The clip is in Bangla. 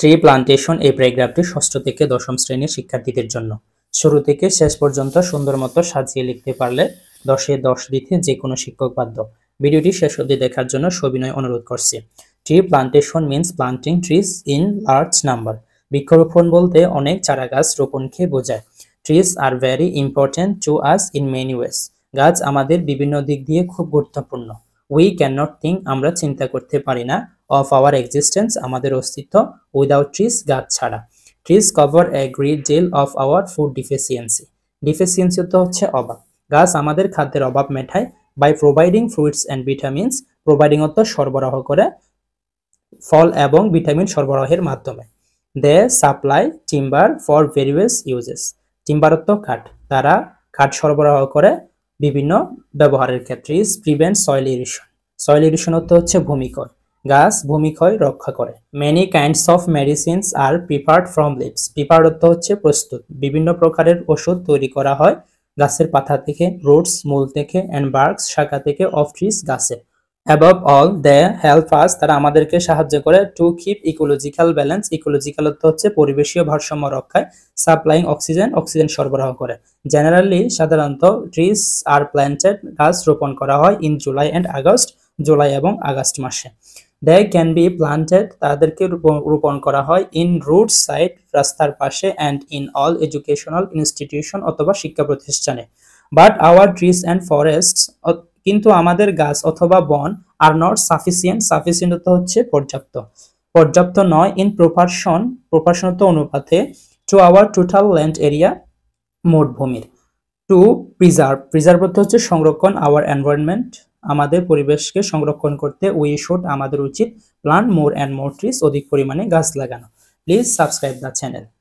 ট্রি প্লান্টেশন এই প্যারাগ্রাফটি ষষ্ঠ থেকে দশম শ্রেণীর শিক্ষার্থীদের জন্য শুরু থেকে শেষ পর্যন্ত সুন্দর মতো সাজিয়ে লিখতে পারলে দশে দশ দিতে যে কোনো শিক্ষক বাধ্য ভিডিওটি শেষ অবধি দেখার জন্য সবিনয় অনুরোধ করছি tree plantation means planting trees in large number বৃক্ষরোপণ বলতে অনেক চারা গাছ রোপণকে বোঝায় trees are very important to us in many ways গাছ আমাদের বিভিন্ন দিক দিয়ে খুব গুরুত্বপূর্ণ উই ক্যান নট থিঙ্ক আমরা চিন্তা করতে পারি না অফ আওয়ার এক্সিস্টেন্স আমাদের অস্তিত্ব উইদাউট ট্রিস গাছ ছাড়া trees cover a great deal of our food deficiency deficiency তো হচ্ছে অভাব গাছ আমাদের খাদ্যের অভাব মেটায় by providing fruits and vitamins providing অত সরবরাহ করে ফল এবং ভিটামিন সরবরাহের মাধ্যমে they supply timber for various uses টিম্বারত্ব কাঠ তারা কাঠ সরবরাহ করে বিভিন্ন ব্যবহারের ক্ষেত্রে is prevent soil erosion soil erosion অর্থ হচ্ছে ভূমিকয় গাছ ভূমিক্ষয় রক্ষা করে many kinds of medicines are প্রিপার্ড from leaves prepared অর্থ হচ্ছে প্রস্তুত বিভিন্ন প্রকারের ওষুধ তৈরি করা হয় গাছের পাতা থেকে রুটস মূল থেকে অ্যান্ড বার্কস শাখা থেকে অফ ট্রিস গাছের above all they help us তারা আমাদেরকে সাহায্য করে to keep ecological balance ecological অর্থ হচ্ছে পরিবেশীয় ভারসাম্য রক্ষায় সাপ্লাইং অক্সিজেন অক্সিজেন সরবরাহ করে জেনারেলি সাধারণত ট্রিস আর প্ল্যান্টেড গাছ রোপণ করা হয় ইন জুলাই অ্যান্ড আগস্ট জুলাই এবং আগস্ট মাসে দে ক্যান বি প্লান্টেড তাদেরকে রোপণ করা হয় ইন রুট সাইড রাস্তার পাশে and in all educational institution অথবা শিক্ষা প্রতিষ্ঠানে but our trees and forest কিন্তু আমাদের গাছ অথবা বন আর নট সাফিসিয়েন্ট সাফিসিয়েন্ট হচ্ছে পর্যাপ্ত পর্যাপ্ত নয় ইন প্রপারশন প্রপারশনত অনুপাতে to our total land area মোট ভূমির টু প্রিজার্ভ প্রিজার্ভ অর্থ হচ্ছে সংরক্ষণ আওয়ার এনভায়রনমেন্ট আমাদের পরিবেশকে সংরক্ষণ করতে উই শুড আমাদের উচিত plant more and more trees অধিক পরিমাণে গাছ লাগানো প্লিজ সাবস্ক্রাইব দ্য চ্যানেল